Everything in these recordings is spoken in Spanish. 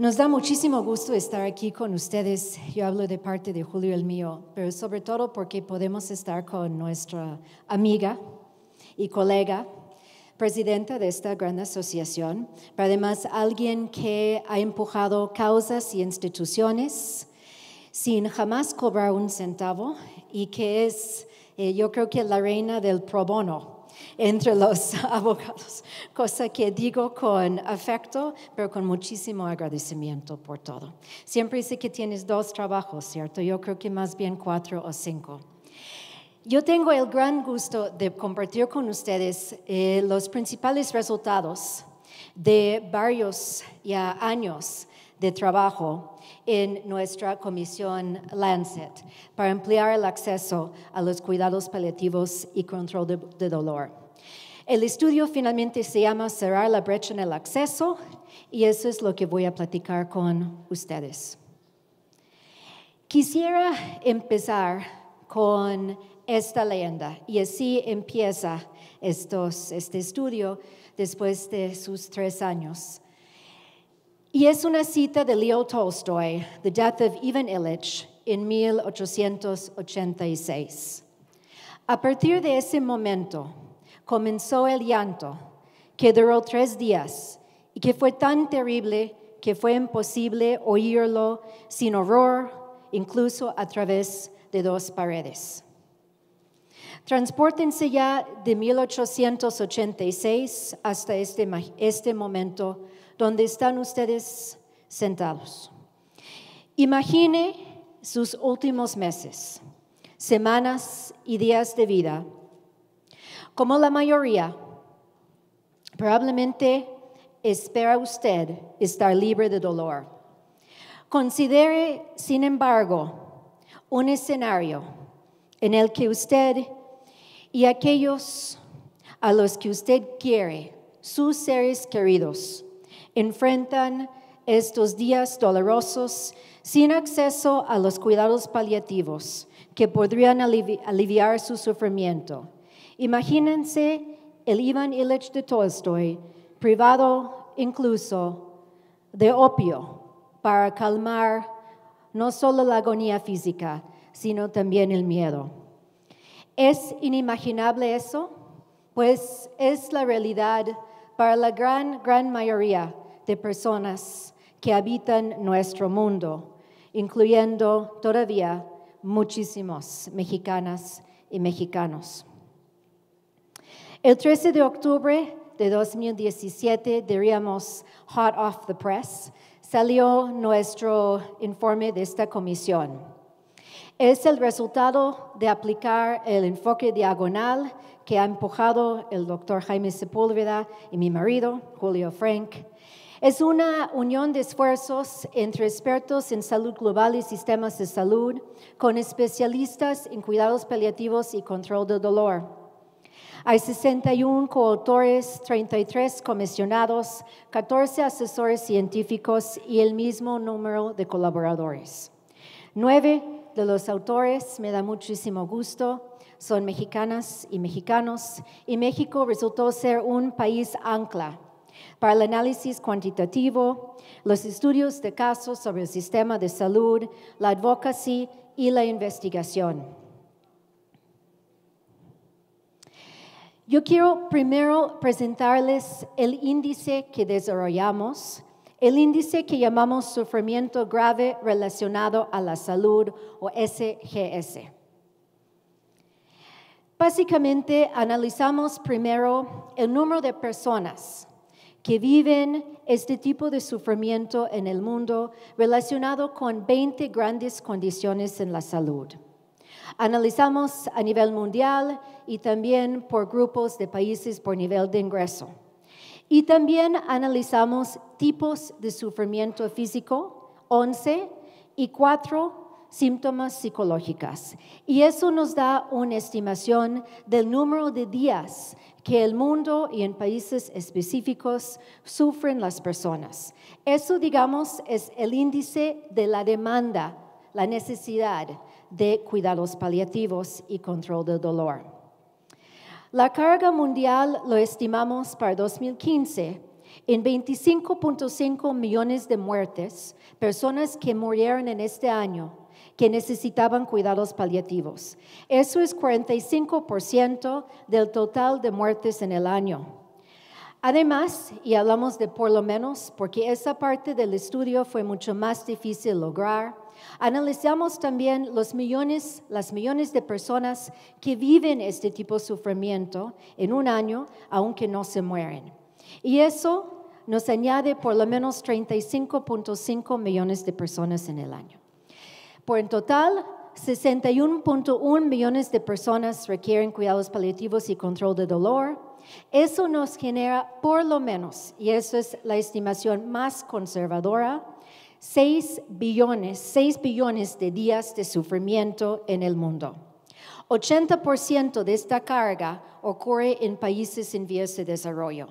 Nos da muchísimo gusto estar aquí con ustedes. Yo hablo de parte de Julio el mío, pero sobre todo porque podemos estar con nuestra amiga y colega, presidenta de esta gran asociación, pero además alguien que ha empujado causas y instituciones sin jamás cobrar un centavo y que es, eh, yo creo que la reina del pro bono entre los abogados, cosa que digo con afecto, pero con muchísimo agradecimiento por todo. Siempre dice que tienes dos trabajos, ¿cierto? Yo creo que más bien cuatro o cinco. Yo tengo el gran gusto de compartir con ustedes eh, los principales resultados de varios años de trabajo en nuestra comisión Lancet para ampliar el acceso a los cuidados paliativos y control de dolor. El estudio finalmente se llama Cerrar la brecha en el acceso y eso es lo que voy a platicar con ustedes. Quisiera empezar con esta leyenda y así empieza este estudio después de sus tres años. Y es una cita de Leo Tolstoy, The Death of Ivan Illich, en 1886. A partir de ese momento, comenzó el llanto, que duró tres días y que fue tan terrible que fue imposible oírlo sin horror, incluso a través de dos paredes. Transportense ya de 1886 hasta este, este momento donde están ustedes sentados. Imagine sus últimos meses, semanas y días de vida como la mayoría, probablemente espera usted estar libre de dolor. Considere, sin embargo, un escenario en el que usted y aquellos a los que usted quiere, sus seres queridos, enfrentan estos días dolorosos sin acceso a los cuidados paliativos que podrían aliviar su sufrimiento. Imagínense el Ivan Ilich de Tolstoy, privado incluso de opio, para calmar no solo la agonía física, sino también el miedo. ¿Es inimaginable eso? Pues es la realidad para la gran, gran mayoría de personas que habitan nuestro mundo, incluyendo todavía muchísimos mexicanas y mexicanos. El 13 de octubre de 2017, diríamos hot off the press, salió nuestro informe de esta comisión. Es el resultado de aplicar el enfoque diagonal que ha empujado el doctor Jaime Sepúlveda y mi marido, Julio Frank. Es una unión de esfuerzos entre expertos en salud global y sistemas de salud, con especialistas en cuidados paliativos y control del dolor. Hay 61 coautores, 33 comisionados, 14 asesores científicos y el mismo número de colaboradores. Nueve de los autores, me da muchísimo gusto, son mexicanas y mexicanos, y México resultó ser un país ancla para el análisis cuantitativo, los estudios de casos sobre el sistema de salud, la advocacy y la investigación. Yo quiero primero presentarles el índice que desarrollamos, el índice que llamamos sufrimiento grave relacionado a la salud o SGS. Básicamente analizamos primero el número de personas que viven este tipo de sufrimiento en el mundo relacionado con 20 grandes condiciones en la salud. Analizamos a nivel mundial y también por grupos de países por nivel de ingreso. Y también analizamos tipos de sufrimiento físico, 11, y cuatro síntomas psicológicas. Y eso nos da una estimación del número de días que el mundo y en países específicos sufren las personas. Eso, digamos, es el índice de la demanda, la necesidad de cuidados paliativos y control del dolor. La carga mundial lo estimamos para 2015 en 25.5 millones de muertes, personas que murieron en este año que necesitaban cuidados paliativos. Eso es 45% del total de muertes en el año. Además, y hablamos de por lo menos porque esa parte del estudio fue mucho más difícil lograr, Analizamos también los millones, las millones de personas que viven este tipo de sufrimiento en un año, aunque no se mueren. Y eso nos añade por lo menos 35.5 millones de personas en el año. Por en total, 61.1 millones de personas requieren cuidados paliativos y control de dolor. Eso nos genera por lo menos, y eso es la estimación más conservadora, 6 billones, 6 billones de días de sufrimiento en el mundo. 80% de esta carga ocurre en países en vías de desarrollo.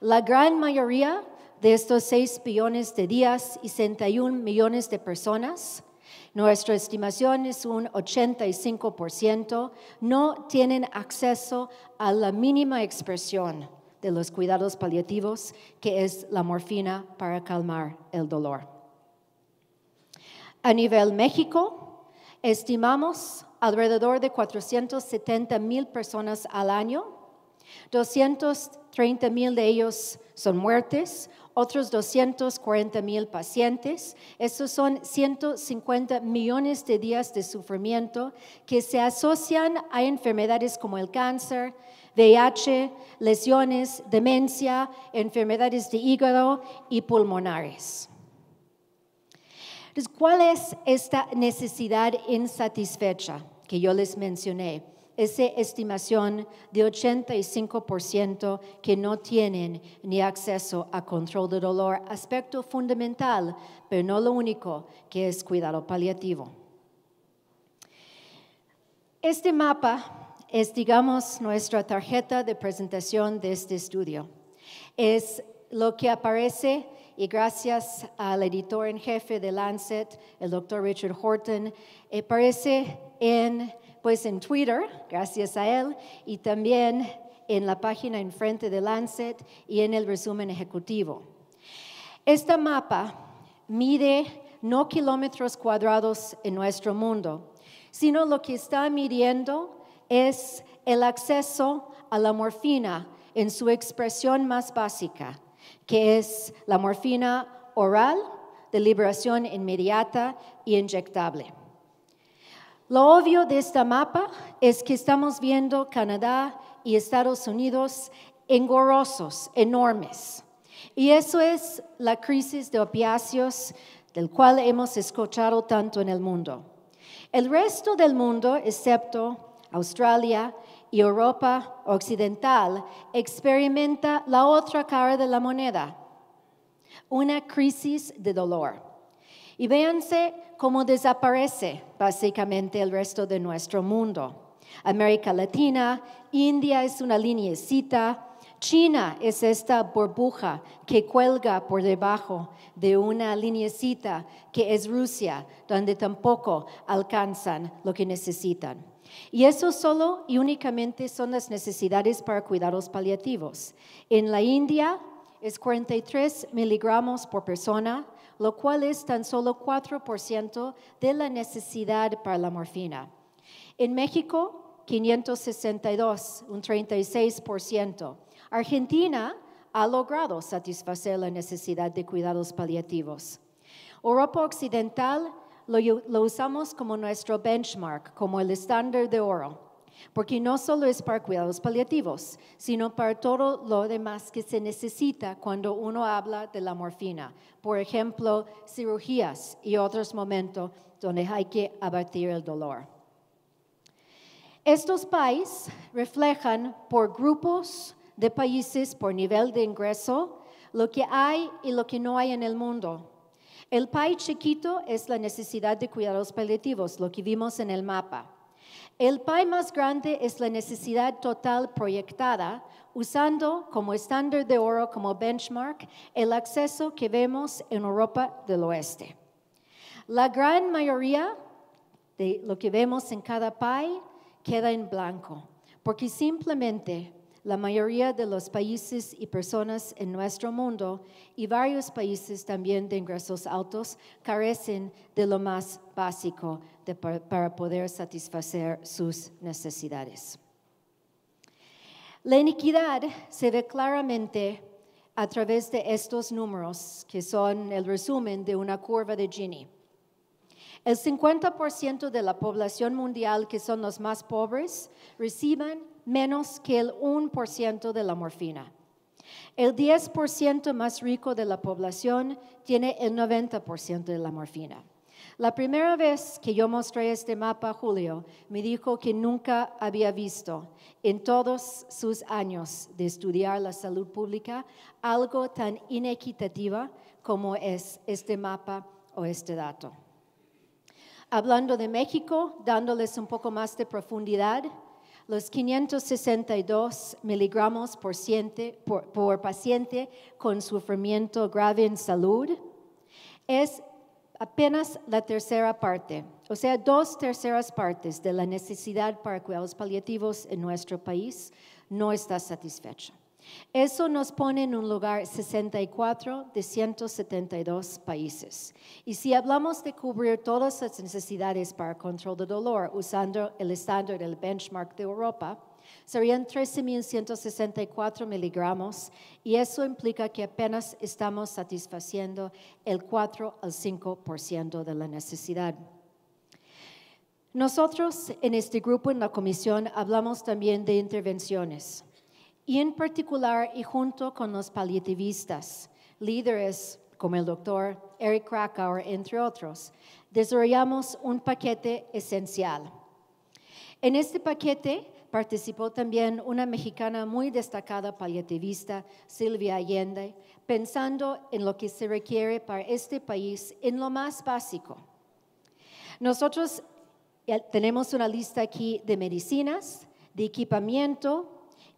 La gran mayoría de estos 6 billones de días y 61 millones de personas, nuestra estimación es un 85%, no tienen acceso a la mínima expresión de los cuidados paliativos, que es la morfina para calmar el dolor. A nivel México, estimamos alrededor de 470 mil personas al año. 230 mil de ellos son muertes, otros 240 mil pacientes. Estos son 150 millones de días de sufrimiento que se asocian a enfermedades como el cáncer, VIH, lesiones, demencia, enfermedades de hígado y pulmonares. Entonces, ¿cuál es esta necesidad insatisfecha que yo les mencioné? Esa estimación de 85% que no tienen ni acceso a control de dolor, aspecto fundamental, pero no lo único, que es cuidado paliativo. Este mapa es, digamos, nuestra tarjeta de presentación de este estudio. Es lo que aparece y gracias al editor en jefe de Lancet, el doctor Richard Horton, aparece en, pues en Twitter, gracias a él, y también en la página enfrente de Lancet y en el resumen ejecutivo. Esta mapa mide no kilómetros cuadrados en nuestro mundo, sino lo que está midiendo es el acceso a la morfina en su expresión más básica, que es la morfina oral de liberación inmediata y e inyectable. Lo obvio de este mapa es que estamos viendo Canadá y Estados Unidos engorrosos, enormes. Y eso es la crisis de opiáceos del cual hemos escuchado tanto en el mundo. El resto del mundo, excepto Australia, y Europa Occidental experimenta la otra cara de la moneda, una crisis de dolor. Y véanse cómo desaparece básicamente el resto de nuestro mundo. América Latina, India es una linecita, China es esta burbuja que cuelga por debajo de una linecita que es Rusia, donde tampoco alcanzan lo que necesitan. Y eso solo y únicamente son las necesidades para cuidados paliativos. En la India es 43 miligramos por persona, lo cual es tan solo 4% de la necesidad para la morfina. En México, 562, un 36%. Argentina ha logrado satisfacer la necesidad de cuidados paliativos. Europa Occidental lo, usamos como nuestro benchmark, como el estándar de oro porque no solo es para cuidados paliativos, sino para todo lo demás que se necesita cuando uno habla de la morfina. Por ejemplo, cirugías y otros momentos donde hay que abatir el dolor. Estos países reflejan por grupos de países, por nivel de ingreso, lo que hay y lo que no hay en el mundo el pie chiquito es la necesidad de cuidados paliativos, lo que vimos en el mapa. El pie más grande es la necesidad total proyectada, usando como estándar de oro, como benchmark, el acceso que vemos en Europa del Oeste. La gran mayoría de lo que vemos en cada país queda en blanco, porque simplemente la mayoría de los países y personas en nuestro mundo y varios países también de ingresos altos carecen de lo más básico para poder satisfacer sus necesidades. La iniquidad se ve claramente a través de estos números, que son el resumen de una curva de Gini. El 50% de la población mundial que son los más pobres reciben menos que el 1% de la morfina. El 10% más rico de la población tiene el 90% de la morfina. La primera vez que yo mostré este mapa a Julio, me dijo que nunca había visto en todos sus años de estudiar la salud pública algo tan inequitativa como es este mapa o este dato. Hablando de México, dándoles un poco más de profundidad, los 562 miligramos por, paciente con sufrimiento grave en salud es apenas la tercera parte, o sea, dos terceras partes de la necesidad para cuidados paliativos en nuestro país no está satisfecha. Eso nos pone en un lugar 64 de 172 países. Y si hablamos de cubrir todas las necesidades para control de dolor usando el estándar el benchmark de Europa, serían 13.164 miligramos y eso implica que apenas estamos satisfaciendo el 4 al 5% de la necesidad. Nosotros en este grupo en la comisión hablamos también de intervenciones y en particular y junto con los paliativistas, líderes como el doctor Eric Krakauer, entre otros, desarrollamos un paquete esencial. En este paquete participó también una mexicana muy destacada paliativista, Silvia Allende, pensando en lo que se requiere para este país en lo más básico. Nosotros eh, tenemos una lista aquí de medicinas, de equipamiento,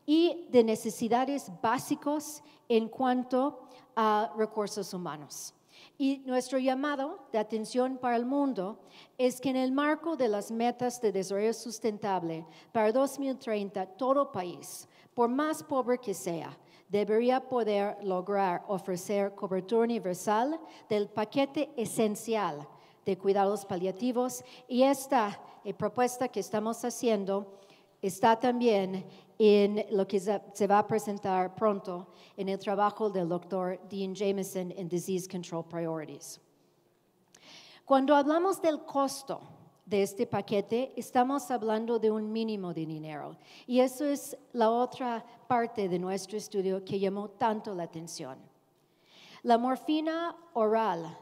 y de necesidades básicos en cuanto a recursos humanos. Y nuestro llamado de atención para el mundo es que en el marco de las metas de desarrollo sustentable para 2030, todo país, por más pobre que sea, debería poder lograr ofrecer cobertura universal del paquete esencial de cuidados paliativos y esta eh, propuesta que estamos haciendo está también en lo que se va a presentar pronto en el trabajo del doctor Dean Jameson en Disease Control Priorities. Cuando hablamos del costo de este paquete, estamos hablando de un mínimo de dinero. Y eso es la otra parte de nuestro estudio que llamó tanto la atención. La morfina oral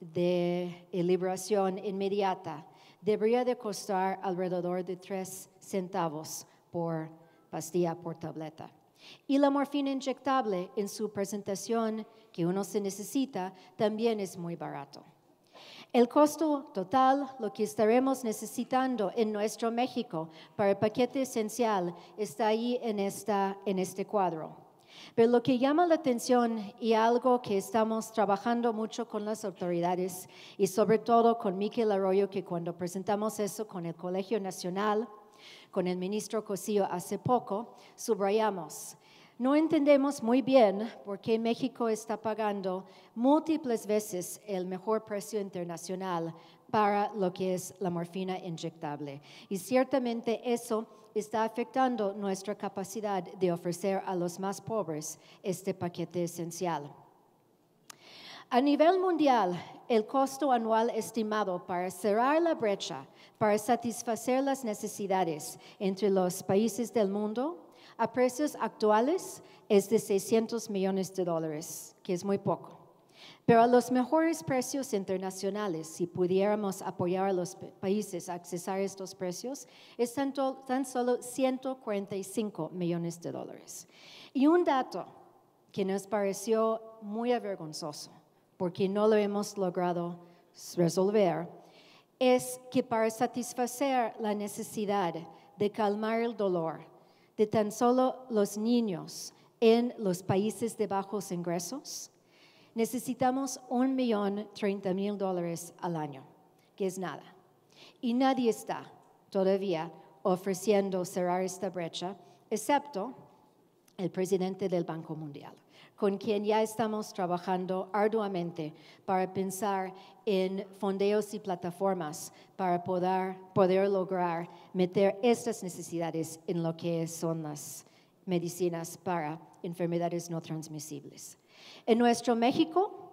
de liberación inmediata debería de costar alrededor de 3 centavos por pastilla por tableta. Y la morfina inyectable en su presentación que uno se necesita también es muy barato. El costo total, lo que estaremos necesitando en nuestro México para el paquete esencial, está ahí en, esta, en este cuadro. Pero lo que llama la atención y algo que estamos trabajando mucho con las autoridades y sobre todo con Miquel Arroyo, que cuando presentamos eso con el Colegio Nacional, con el ministro Cosillo hace poco, subrayamos. No entendemos muy bien por qué México está pagando múltiples veces el mejor precio internacional para lo que es la morfina inyectable. Y ciertamente eso está afectando nuestra capacidad de ofrecer a los más pobres este paquete esencial. A nivel mundial, el costo anual estimado para cerrar la brecha para satisfacer las necesidades entre los países del mundo a precios actuales es de 600 millones de dólares, que es muy poco. Pero a los mejores precios internacionales, si pudiéramos apoyar a los países a accesar estos precios, es tan solo 145 millones de dólares. Y un dato que nos pareció muy avergonzoso, porque no lo hemos logrado resolver, es que para satisfacer la necesidad de calmar el dolor de tan solo los niños en los países de bajos ingresos, necesitamos un millón treinta mil dólares al año, que es nada. Y nadie está todavía ofreciendo cerrar esta brecha, excepto el presidente del Banco Mundial con quien ya estamos trabajando arduamente para pensar en fondeos y plataformas para poder, poder lograr meter estas necesidades en lo que son las medicinas para enfermedades no transmisibles. En nuestro México,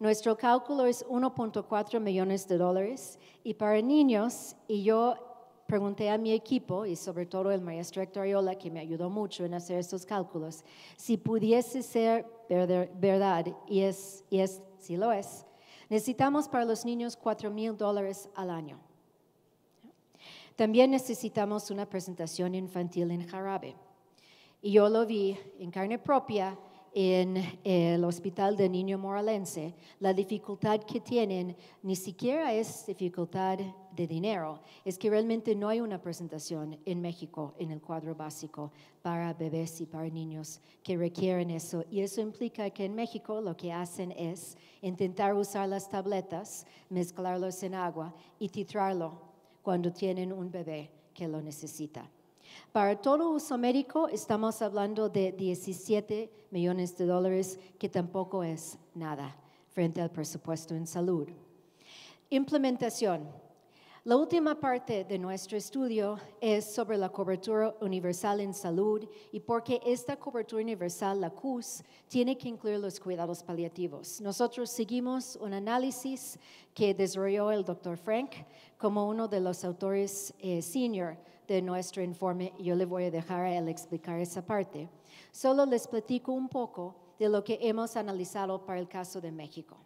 nuestro cálculo es 1.4 millones de dólares y para niños, y yo pregunté a mi equipo y sobre todo el maestro Héctor Ayola, que me ayudó mucho en hacer estos cálculos, si pudiese ser verdad, y es, y es si lo es, necesitamos para los niños 4 mil dólares al año. También necesitamos una presentación infantil en jarabe. Y yo lo vi en carne propia en eh, el Hospital de Niño Moralense, la dificultad que tienen ni siquiera es dificultad de dinero, es que realmente no hay una presentación en México en el cuadro básico para bebés y para niños que requieren eso. Y eso implica que en México lo que hacen es intentar usar las tabletas, mezclarlos en agua y titrarlo cuando tienen un bebé que lo necesita. Para todo uso médico estamos hablando de 17 millones de dólares, que tampoco es nada frente al presupuesto en salud. Implementación. La última parte de nuestro estudio es sobre la cobertura universal en salud y porque esta cobertura universal, la CUS, tiene que incluir los cuidados paliativos. Nosotros seguimos un análisis que desarrolló el doctor Frank como uno de los autores eh, senior de nuestro informe. Yo le voy a dejar a él explicar esa parte. Solo les platico un poco de lo que hemos analizado para el caso de México.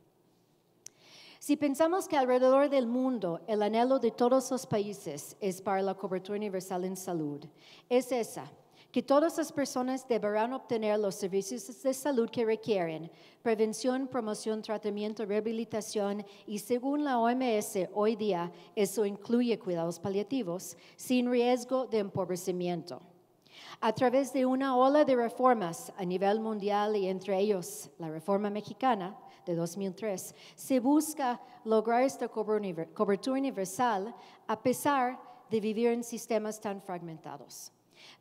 Si pensamos que alrededor del mundo el anhelo de todos los países es para la cobertura universal en salud, es esa, que todas las personas deberán obtener los servicios de salud que requieren, prevención, promoción, tratamiento, rehabilitación y según la OMS hoy día eso incluye cuidados paliativos sin riesgo de empobrecimiento. A través de una ola de reformas a nivel mundial y entre ellos la reforma mexicana, de 2003, se busca lograr esta cobertura universal a pesar de vivir en sistemas tan fragmentados.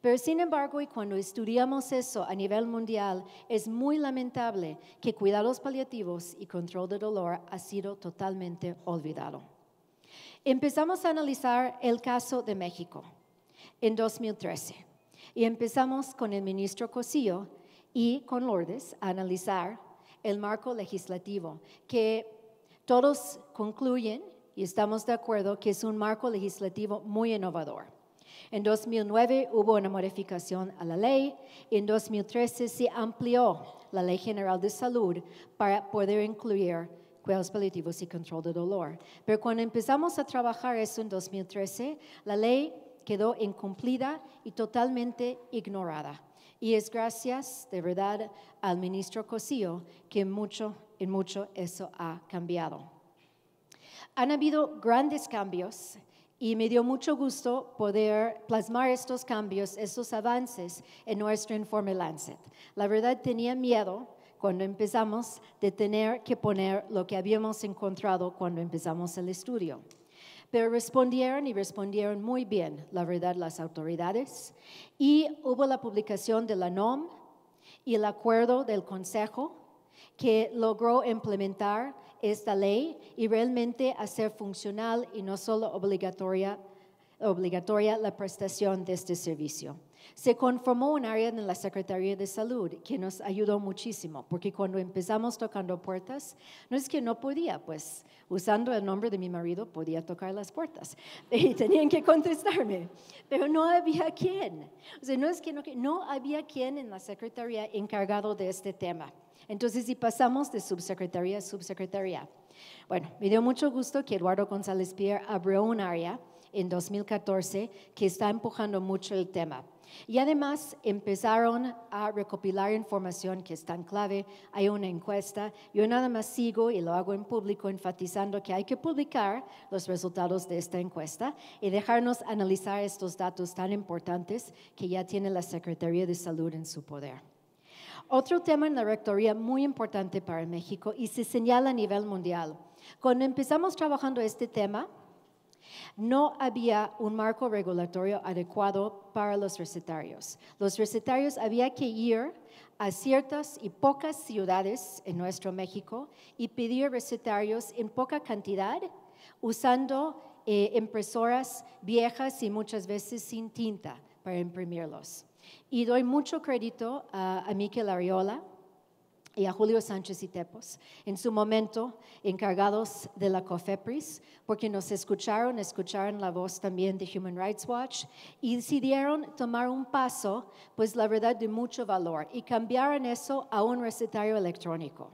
Pero sin embargo, y cuando estudiamos eso a nivel mundial, es muy lamentable que cuidados paliativos y control de dolor ha sido totalmente olvidado. Empezamos a analizar el caso de México en 2013 y empezamos con el ministro Cosío y con Lourdes a analizar el marco legislativo que todos concluyen y estamos de acuerdo que es un marco legislativo muy innovador. En 2009 hubo una modificación a la ley en 2013 se amplió la Ley General de Salud para poder incluir cuidados paliativos y control de dolor. Pero cuando empezamos a trabajar eso en 2013, la ley quedó incumplida y totalmente ignorada. Y es gracias, de verdad, al ministro Cosío que mucho, en mucho eso ha cambiado. Han habido grandes cambios y me dio mucho gusto poder plasmar estos cambios, estos avances en nuestro informe Lancet. La verdad tenía miedo cuando empezamos de tener que poner lo que habíamos encontrado cuando empezamos el estudio. Pero respondieron y respondieron muy bien, la verdad, las autoridades. Y hubo la publicación de la NOM y el acuerdo del Consejo que logró implementar esta ley y realmente hacer funcional y no solo obligatoria, obligatoria la prestación de este servicio. Se conformó un área en la Secretaría de Salud que nos ayudó muchísimo, porque cuando empezamos tocando puertas, no es que no podía, pues usando el nombre de mi marido podía tocar las puertas y tenían que contestarme, pero no había quien, no es que no, no había quien en la Secretaría encargado de este tema. Entonces, si pasamos de subsecretaría a subsecretaría. Bueno, me dio mucho gusto que Eduardo González Pierre abrió un área en 2014 que está empujando mucho el tema. Y además empezaron a recopilar información que es tan clave. Hay una encuesta. Yo nada más sigo y lo hago en público enfatizando que hay que publicar los resultados de esta encuesta y dejarnos analizar estos datos tan importantes que ya tiene la Secretaría de Salud en su poder. Otro tema en la rectoría muy importante para México y se señala a nivel mundial. Cuando empezamos trabajando este tema, no había un marco regulatorio adecuado para los recetarios. Los recetarios había que ir a ciertas y pocas ciudades en nuestro México y pedir recetarios en poca cantidad usando eh, impresoras viejas y muchas veces sin tinta para imprimirlos. Y doy mucho crédito a, Miquel Ariola y a Julio Sánchez y Tepos, en su momento encargados de la COFEPRIS, porque nos escucharon, escucharon la voz también de Human Rights Watch y decidieron tomar un paso, pues la verdad, de mucho valor y cambiaron eso a un recetario electrónico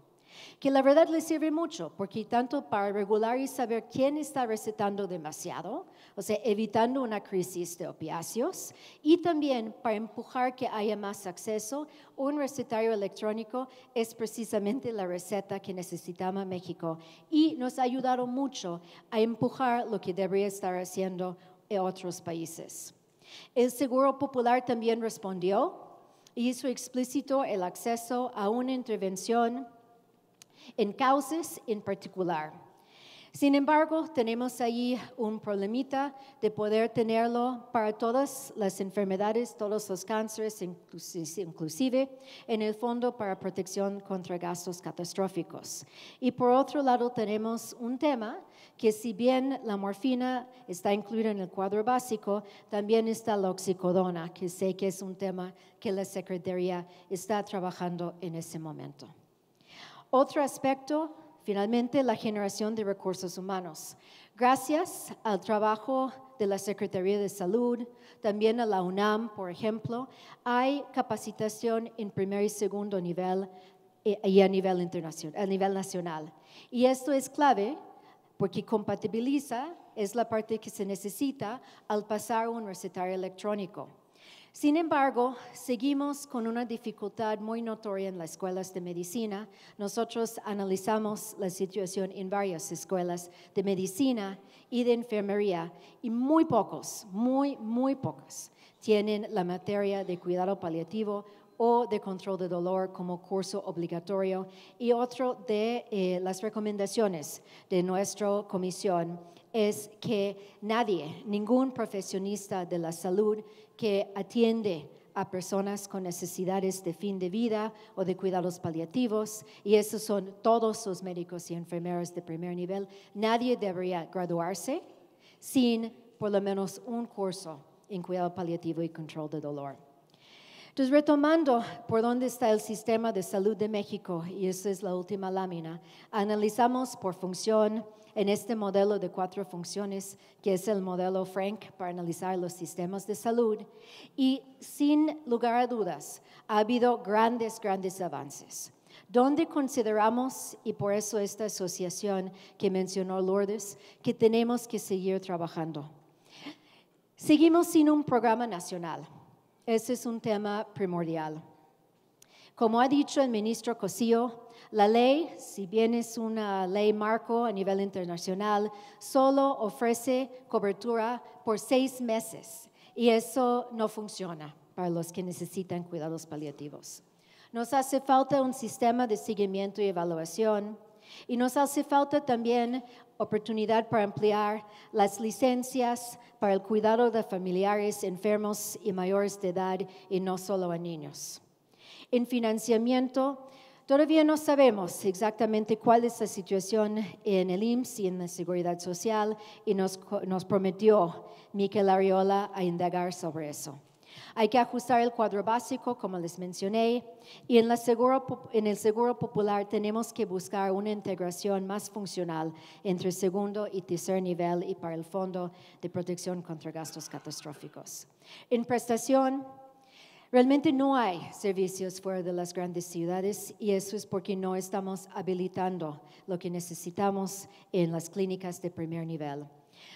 que la verdad le sirve mucho, porque tanto para regular y saber quién está recetando demasiado, o sea, evitando una crisis de opiáceos, y también para empujar que haya más acceso, un recetario electrónico es precisamente la receta que necesitaba México y nos ha ayudado mucho a empujar lo que debería estar haciendo en otros países. El Seguro Popular también respondió y hizo explícito el acceso a una intervención en causas en particular. Sin embargo, tenemos ahí un problemita de poder tenerlo para todas las enfermedades, todos los cánceres, inclusive en el Fondo para Protección contra Gastos Catastróficos. Y por otro lado, tenemos un tema que si bien la morfina está incluida en el cuadro básico, también está la oxicodona, que sé que es un tema que la Secretaría está trabajando en ese momento. Otro aspecto, finalmente, la generación de recursos humanos. Gracias al trabajo de la Secretaría de Salud, también a la UNAM, por ejemplo, hay capacitación en primer y segundo nivel eh, y a nivel, internacional, a nivel nacional. Y esto es clave porque compatibiliza, es la parte que se necesita al pasar un recetario electrónico. Sin embargo, seguimos con una dificultad muy notoria en las escuelas de medicina. Nosotros analizamos la situación en varias escuelas de medicina y de enfermería y muy pocos, muy, muy pocos tienen la materia de cuidado paliativo o de control de dolor como curso obligatorio y otro de eh, las recomendaciones de nuestra comisión es que nadie, ningún profesionista de la salud que atiende a personas con necesidades de fin de vida o de cuidados paliativos, y esos son todos los médicos y enfermeros de primer nivel. Nadie debería graduarse sin por lo menos un curso en cuidado paliativo y control de dolor. Entonces, retomando por dónde está el sistema de salud de México, y esa es la última lámina, analizamos por función, en este modelo de cuatro funciones, que es el modelo Frank para analizar los sistemas de salud. Y sin lugar a dudas, ha habido grandes, grandes avances. Donde consideramos, y por eso esta asociación que mencionó Lourdes, que tenemos que seguir trabajando. Seguimos sin un programa nacional. Ese es un tema primordial. Como ha dicho el ministro Cosío, la ley, si bien es una ley marco a nivel internacional, solo ofrece cobertura por seis meses y eso no funciona para los que necesitan cuidados paliativos. Nos hace falta un sistema de seguimiento y evaluación y nos hace falta también oportunidad para ampliar las licencias para el cuidado de familiares enfermos y mayores de edad y no solo a niños. En financiamiento, Todavía no sabemos exactamente cuál es la situación en el IMSS y en la Seguridad Social y nos, prometió Miquel Ariola a indagar sobre eso. Hay que ajustar el cuadro básico, como les mencioné, y en, la en, el Seguro Popular tenemos que buscar una integración más funcional entre segundo y tercer nivel y para el Fondo de Protección contra Gastos Catastróficos. En prestación, Realmente no hay servicios fuera de las grandes ciudades y eso es porque no estamos habilitando lo que necesitamos en las clínicas de primer nivel.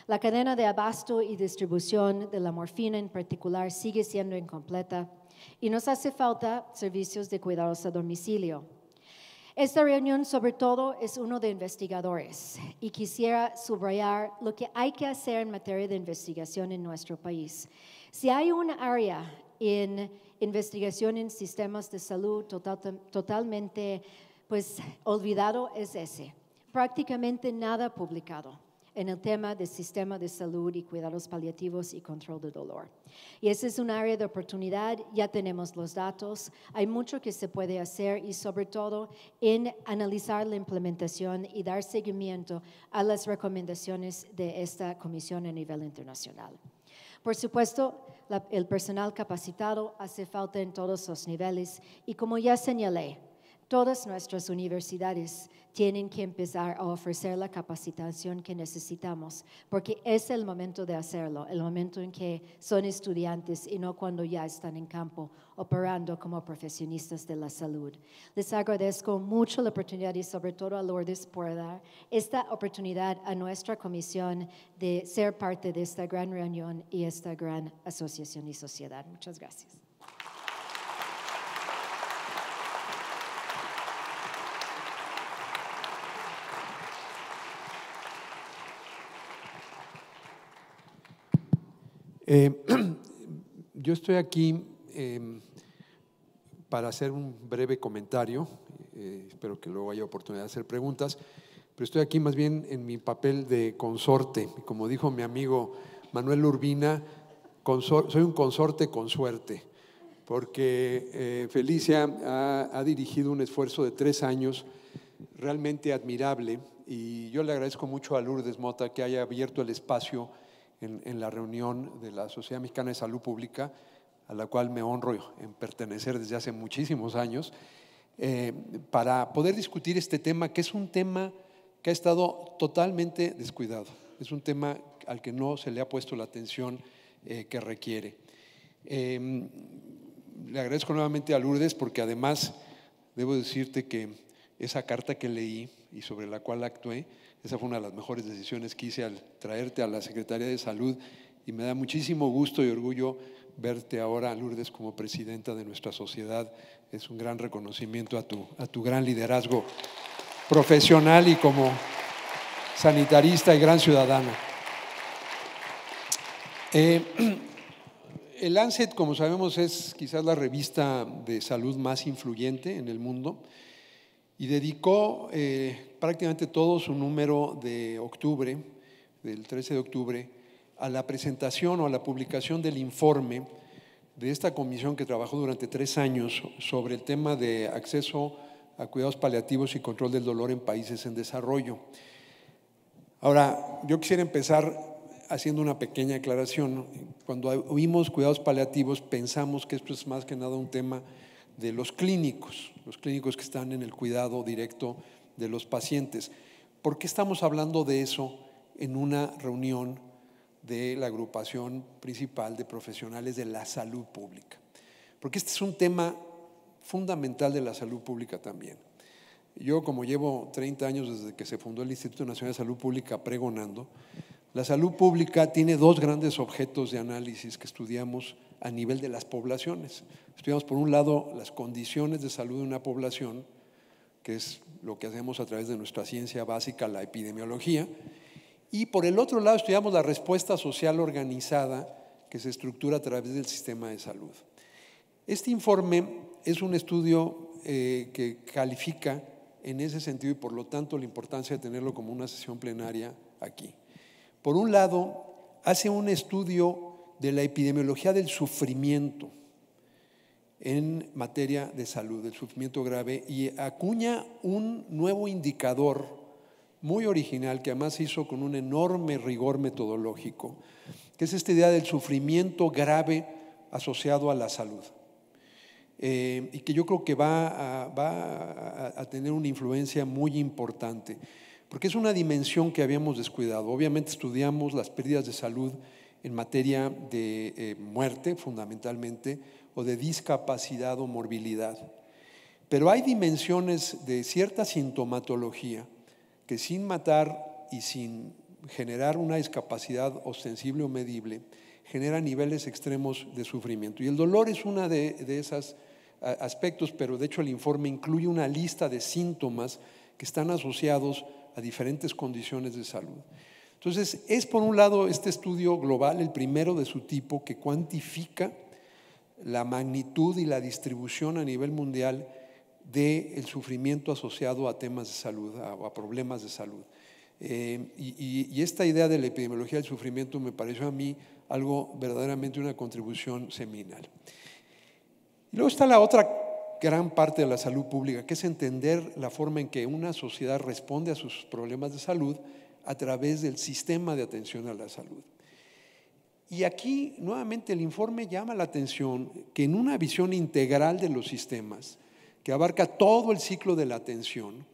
La cadena de abasto y distribución de la morfina en particular sigue siendo incompleta y nos hace falta servicios de cuidados a domicilio. Esta reunión sobre todo es uno de investigadores y quisiera subrayar lo que hay que hacer en materia de investigación en nuestro país. Si hay un área en investigación en sistemas de salud totalmente pues, olvidado es ese. Prácticamente nada publicado en el tema del sistema de salud y cuidados paliativos y control del dolor. Y ese es un área de oportunidad, ya tenemos los datos, hay mucho que se puede hacer y sobre todo en analizar la implementación y dar seguimiento a las recomendaciones de esta comisión a nivel internacional. Por supuesto, el personal capacitado hace falta en todos los niveles y como ya señalé, todas nuestras universidades tienen que empezar a ofrecer la capacitación que necesitamos, porque es el momento de hacerlo, el momento en que son estudiantes y no cuando ya están en campo operando como profesionistas de la salud. Les agradezco mucho la oportunidad y sobre todo a Lourdes por dar esta oportunidad a nuestra comisión de ser parte de esta gran reunión y esta gran asociación y sociedad. Muchas gracias. Eh, yo estoy aquí em, para hacer un breve comentario, eh, espero que luego haya oportunidad de hacer preguntas, pero estoy aquí más bien en mi papel de consorte, como dijo mi amigo Manuel Urbina, soy un consorte con suerte, porque eh, Felicia ha, ha dirigido un esfuerzo de tres años realmente admirable y yo le agradezco mucho a Lourdes Mota que haya abierto el espacio en, la reunión de la Sociedad Mexicana de Salud Pública, a la cual me honro en pertenecer desde hace muchísimos años, eh, para poder discutir este tema, que es un tema que ha estado totalmente descuidado. Es un tema al que no se le ha puesto la atención eh, que requiere. Em, le agradezco nuevamente a Lourdes porque además debo decirte que esa carta que leí y sobre la cual actué. Esa fue una de las mejores decisiones que hice al traerte a la Secretaría de Salud y me da muchísimo gusto y orgullo verte ahora, Lourdes, como presidenta de nuestra sociedad. Es un gran reconocimiento a tu, a tu gran liderazgo profesional y como sanitarista y gran ciudadano. Eh, el Lancet, como sabemos, es quizás la revista de salud más influyente en el mundo y dedicó eh, prácticamente todo su número de octubre, del 13 de octubre, a la presentación o a la publicación del informe de esta comisión que trabajó durante tres años sobre el tema de acceso a cuidados paliativos y control del dolor en países en desarrollo. Ahora, yo quisiera empezar haciendo una pequeña aclaración. Cuando oímos cuidados paliativos pensamos que esto es más que nada un tema de los clínicos, los clínicos que están en el cuidado directo de los pacientes. ¿Por qué estamos hablando de eso en una reunión de la agrupación principal de profesionales de la salud pública? Porque este es un tema fundamental de la salud pública también. Yo, como llevo 30 años desde que se fundó el Instituto Nacional de Salud Pública pregonando, la salud pública tiene dos grandes objetos de análisis que estudiamos a nivel de las poblaciones estudiamos por un lado las condiciones de salud de una población, que es lo que hacemos a través de nuestra ciencia básica, la epidemiología, y por el otro lado estudiamos la respuesta social organizada que se estructura a través del sistema de salud. Este informe es un estudio eh, que califica en ese sentido y por lo tanto la importancia de tenerlo como una sesión plenaria aquí. Por un lado, hace un estudio de la epidemiología del sufrimiento en materia de salud, del sufrimiento grave, y acuña un nuevo indicador muy original que además hizo con un enorme rigor metodológico, que es esta idea del sufrimiento grave asociado a la salud. Eh, y que yo creo que va, a, va a, tener una influencia muy importante, porque es una dimensión que habíamos descuidado. Obviamente estudiamos las pérdidas de salud en materia de eh, muerte fundamentalmente, o de discapacidad o morbilidad. Pero hay dimensiones de cierta sintomatología que sin matar y sin generar una discapacidad ostensible o medible, genera niveles extremos de sufrimiento. Y el dolor es uno de, esos aspectos, pero de hecho el informe incluye una lista de síntomas que están asociados a diferentes condiciones de salud. Entonces, es por un lado este estudio global, el primero de su tipo, que cuantifica la magnitud y la distribución a nivel mundial del sufrimiento asociado a temas de salud, o a problemas de salud. Eh, y, y, esta idea de la epidemiología del sufrimiento me pareció a mí algo verdaderamente una contribución seminal. Y luego está la otra gran parte de la salud pública, que es entender la forma en que una sociedad responde a sus problemas de salud a través del sistema de atención a la salud. Y aquí nuevamente el informe llama la atención que en una visión integral de los sistemas, que abarca todo el ciclo de la atención,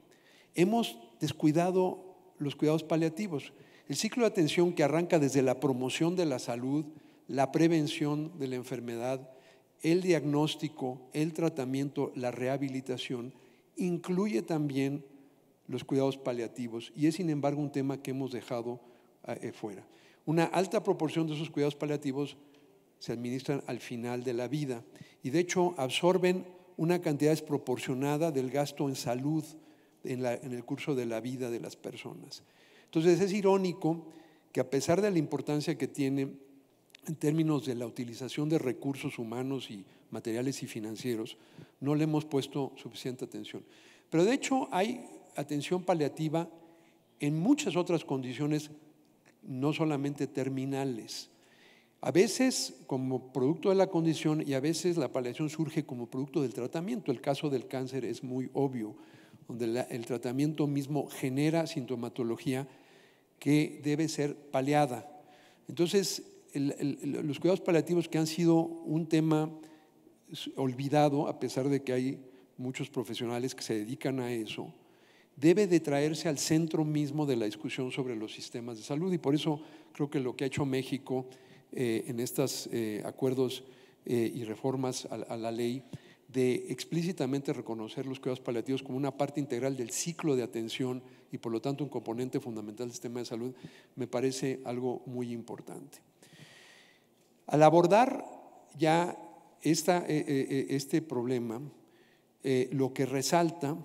hemos descuidado los cuidados paliativos. El ciclo de atención que arranca desde la promoción de la salud, la prevención de la enfermedad, el diagnóstico, el tratamiento, la rehabilitación, incluye también los cuidados paliativos y es sin embargo un tema que hemos dejado eh, fuera. Una alta proporción de esos cuidados paliativos se administran al final de la vida y de hecho absorben una cantidad desproporcionada del gasto en salud en, el curso de la vida de las personas. Entonces es irónico que a pesar de la importancia que tiene en términos de la utilización de recursos humanos y materiales y financieros, no le hemos puesto suficiente atención. Pero de hecho hay atención paliativa en muchas otras condiciones no solamente terminales. A veces como producto de la condición y a veces la paliación surge como producto del tratamiento. El caso del cáncer es muy obvio, donde el tratamiento mismo genera sintomatología que debe ser paliada. Entonces, los cuidados paliativos que han sido un tema olvidado, a pesar de que hay muchos profesionales que se dedican a eso, debe de traerse al centro mismo de la discusión sobre los sistemas de salud. Y por eso creo que lo que ha hecho México eh, en estos eh, acuerdos eh, y reformas a, la ley de explícitamente reconocer los cuidados paliativos como una parte integral del ciclo de atención y por lo tanto un componente fundamental del sistema de salud, me parece algo muy importante. Al abordar ya este problema, lo que resalta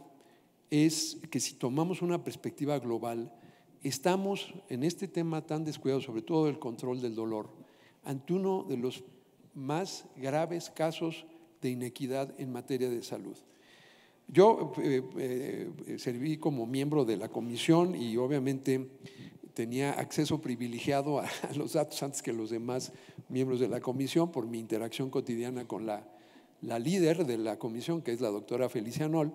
es que si tomamos una perspectiva global, estamos en este tema tan descuidado, sobre todo el control del dolor, ante uno de los más graves casos de inequidad en materia de salud. Yo eh, eh, serví como miembro de la comisión y obviamente tenía acceso privilegiado a los datos antes que los demás miembros de la comisión por mi interacción cotidiana con la, la líder de la comisión, que es la doctora Felicia Nol.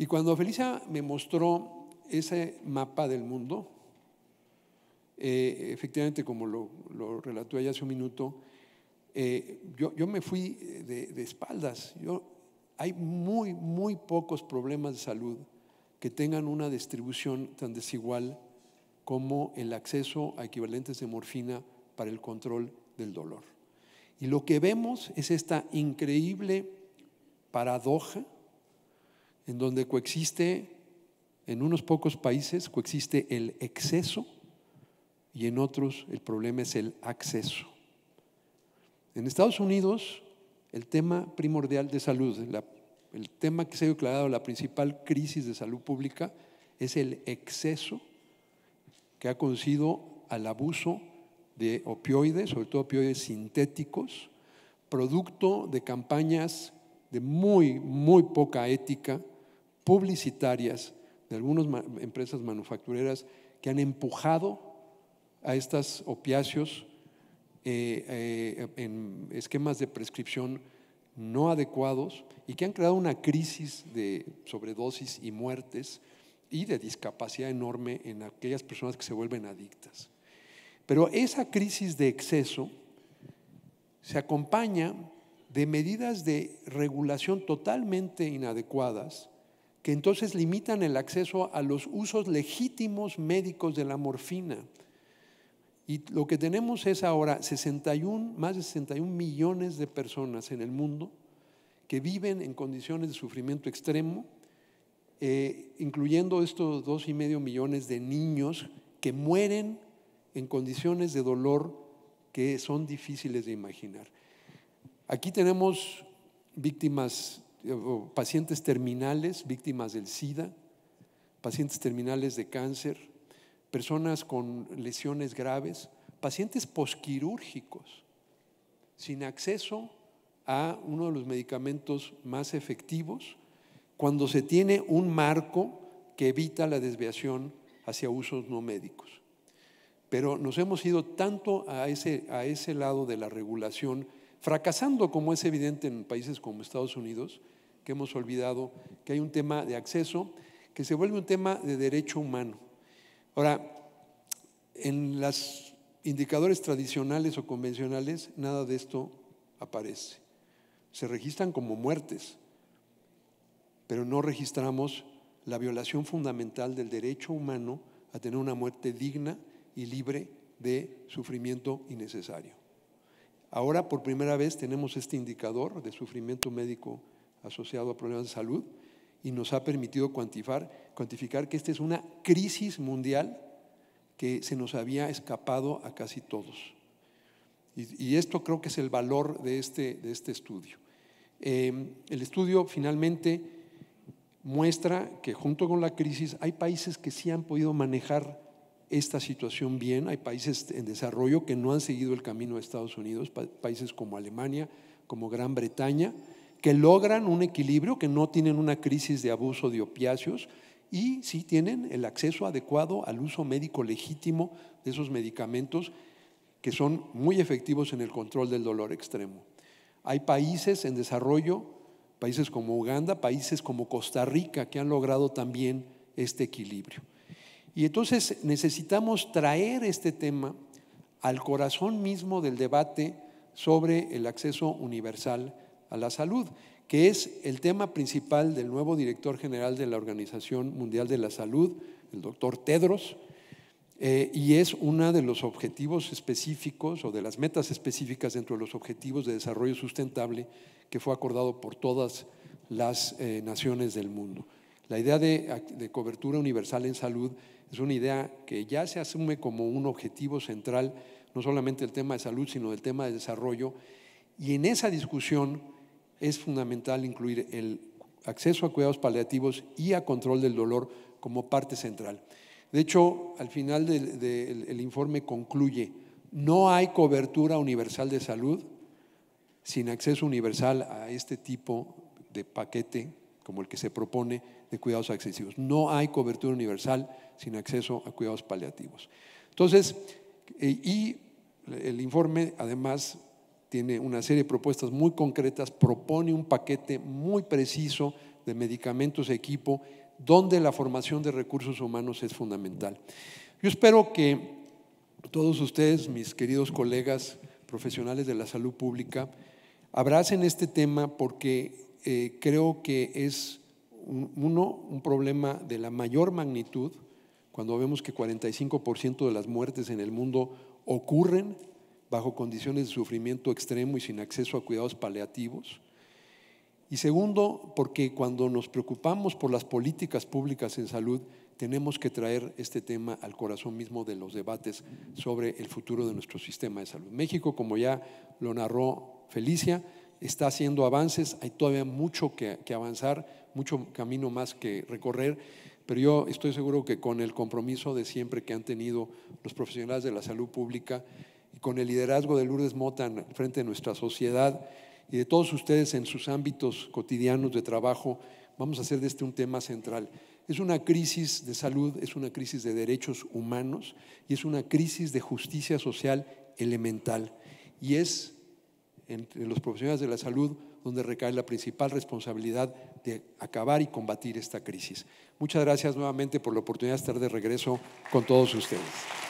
Y cuando Felicia me mostró ese mapa del mundo, eh, efectivamente, como lo, relató ella hace un minuto, eh, yo, me fui de, espaldas. Yo, hay muy, muy pocos problemas de salud que tengan una distribución tan desigual como el acceso a equivalentes de morfina para el control del dolor. Y lo que vemos es esta increíble paradoja en donde coexiste, en unos pocos países coexiste el exceso y en otros el problema es el acceso. En Estados Unidos, el tema primordial de salud, el tema que se ha declarado la principal crisis de salud pública, es el exceso que ha conducido al abuso de opioides, sobre todo opioides sintéticos, producto de campañas de muy, muy poca ética publicitarias de algunas empresas manufactureras que han empujado a estas opiáceos eh, eh, en esquemas de prescripción no adecuados y que han creado una crisis de sobredosis y muertes y de discapacidad enorme en aquellas personas que se vuelven adictas. Pero esa crisis de exceso se acompaña de medidas de regulación totalmente inadecuadas que entonces limitan el acceso a los usos legítimos médicos de la morfina. Y lo que tenemos es ahora 61, más de 61 millones de personas en el mundo que viven en condiciones de sufrimiento extremo, eh, incluyendo estos dos y medio millones de niños que mueren en condiciones de dolor que son difíciles de imaginar. Aquí tenemos víctimas eh, pacientes terminales, víctimas del SIDA, pacientes terminales de cáncer, personas con lesiones graves, pacientes posquirúrgicos, sin acceso a uno de los medicamentos más efectivos, cuando se tiene un marco que evita la desviación hacia usos no médicos. Pero nos hemos ido tanto a ese, a ese lado de la regulación, fracasando como es evidente en países como Estados Unidos, que hemos olvidado que hay un tema de acceso que se vuelve un tema de derecho humano. Ahora, en los indicadores tradicionales o convencionales, nada de esto aparece. Se registran como muertes, pero no registramos la violación fundamental del derecho humano a tener una muerte digna y libre de sufrimiento innecesario. Ahora, por primera vez, tenemos este indicador de sufrimiento médico asociado a problemas de salud y nos ha permitido cuantificar, que esta es una crisis mundial que se nos había escapado a casi todos. Y, esto creo que es el valor de este, este estudio. Em, el estudio finalmente muestra que junto con la crisis hay países que sí han podido manejar esta situación bien, hay países en desarrollo que no han seguido el camino de Estados Unidos, países como Alemania, como Gran Bretaña, que logran un equilibrio, que no tienen una crisis de abuso de opiáceos y sí tienen el acceso adecuado al uso médico legítimo de esos medicamentos que son muy efectivos en el control del dolor extremo. Hay países en desarrollo, países como Uganda, países como Costa Rica, que han logrado también este equilibrio. Y entonces necesitamos traer este tema al corazón mismo del debate sobre el acceso universal a la salud, que es el tema principal del nuevo director general de la Organización Mundial de la Salud, el doctor Tedros, eh, y es uno de los objetivos específicos o de las metas específicas dentro de los objetivos de desarrollo sustentable que fue acordado por todas las eh, naciones del mundo. La idea de, de cobertura universal en salud es una idea que ya se asume como un objetivo central, no solamente del tema de salud, sino del tema de desarrollo. Y en esa discusión es fundamental incluir el acceso a cuidados paliativos y a control del dolor como parte central. De hecho, al final del, informe concluye, no hay cobertura universal de salud sin acceso universal a este tipo de paquete como el que se propone de cuidados accesivos. No hay cobertura universal sin acceso a cuidados paliativos. Entonces, eh, y el informe además tiene una serie de propuestas muy concretas, propone un paquete muy preciso de medicamentos, equipo, donde la formación de recursos humanos es fundamental. Yo espero que todos ustedes, mis queridos colegas profesionales de la salud pública, abracen este tema porque eh, creo que es, uno, un problema de la mayor magnitud, cuando vemos que 45% de las muertes en el mundo ocurren bajo condiciones de sufrimiento extremo y sin acceso a cuidados paliativos. Y segundo, porque cuando nos preocupamos por las políticas públicas en salud, tenemos que traer este tema al corazón mismo de los debates sobre el futuro de nuestro sistema de salud. México, como ya lo narró Felicia, está haciendo avances, hay todavía mucho que, avanzar, mucho camino más que recorrer, pero yo estoy seguro que con el compromiso de siempre que han tenido los profesionales de la salud pública, con el liderazgo de Lourdes Motan frente a nuestra sociedad y de todos ustedes en sus ámbitos cotidianos de trabajo, vamos a hacer de este un tema central. Es una crisis de salud, es una crisis de derechos humanos y es una crisis de justicia social elemental. Y es en los profesionales de la salud donde recae la principal responsabilidad de acabar y combatir esta crisis. Muchas gracias nuevamente por la oportunidad de estar de regreso con todos ustedes.